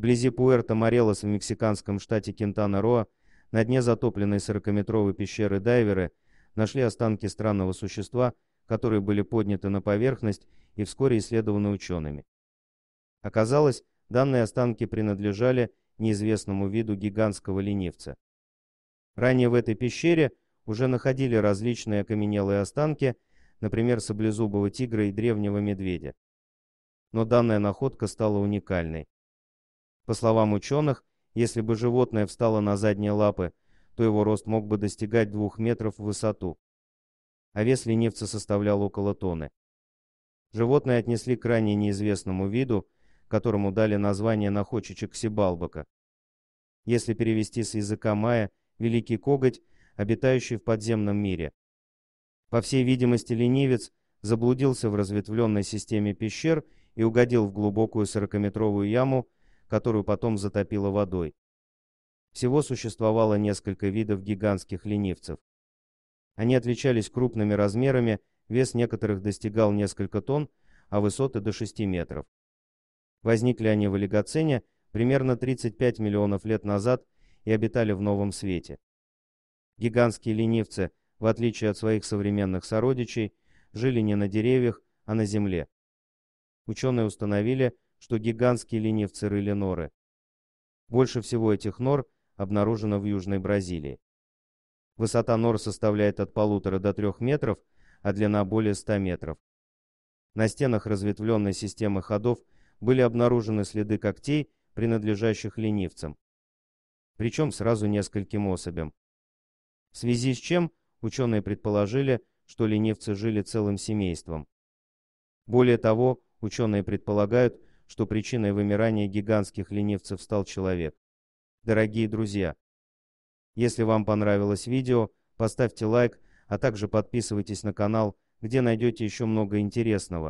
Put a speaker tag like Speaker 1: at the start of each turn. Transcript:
Speaker 1: Вблизи Пуэрто Морелос в мексиканском штате Кентана-Роа на дне затопленной 40-метровой пещеры дайверы нашли останки странного существа, которые были подняты на поверхность и вскоре исследованы учеными. Оказалось, данные останки принадлежали неизвестному виду гигантского ленивца. Ранее в этой пещере уже находили различные окаменелые останки, например, саблезубого тигра и древнего медведя. Но данная находка стала уникальной. По словам ученых, если бы животное встало на задние лапы, то его рост мог бы достигать двух метров в высоту. А вес ленивца составлял около тонны. Животное отнесли к ранее неизвестному виду, которому дали название находчичек Сибалбака. Если перевести с языка майя, великий коготь, обитающий в подземном мире. По всей видимости, ленивец заблудился в разветвленной системе пещер и угодил в глубокую сорокаметровую яму, которую потом затопило водой. Всего существовало несколько видов гигантских ленивцев. Они отличались крупными размерами, вес некоторых достигал несколько тонн, а высоты до 6 метров. Возникли они в Олигоцене примерно 35 миллионов лет назад и обитали в Новом Свете. Гигантские ленивцы, в отличие от своих современных сородичей, жили не на деревьях, а на земле. Ученые установили, что гигантские ленивцы рыли норы. Больше всего этих нор обнаружено в Южной Бразилии. Высота нор составляет от полутора до трех метров, а длина более ста метров. На стенах разветвленной системы ходов были обнаружены следы когтей, принадлежащих ленивцам. Причем сразу нескольким особям. В связи с чем ученые предположили, что ленивцы жили целым семейством. Более того, ученые предполагают, что причиной вымирания гигантских ленивцев стал человек. Дорогие друзья, если вам понравилось видео, поставьте лайк, а также подписывайтесь на канал, где найдете еще много интересного.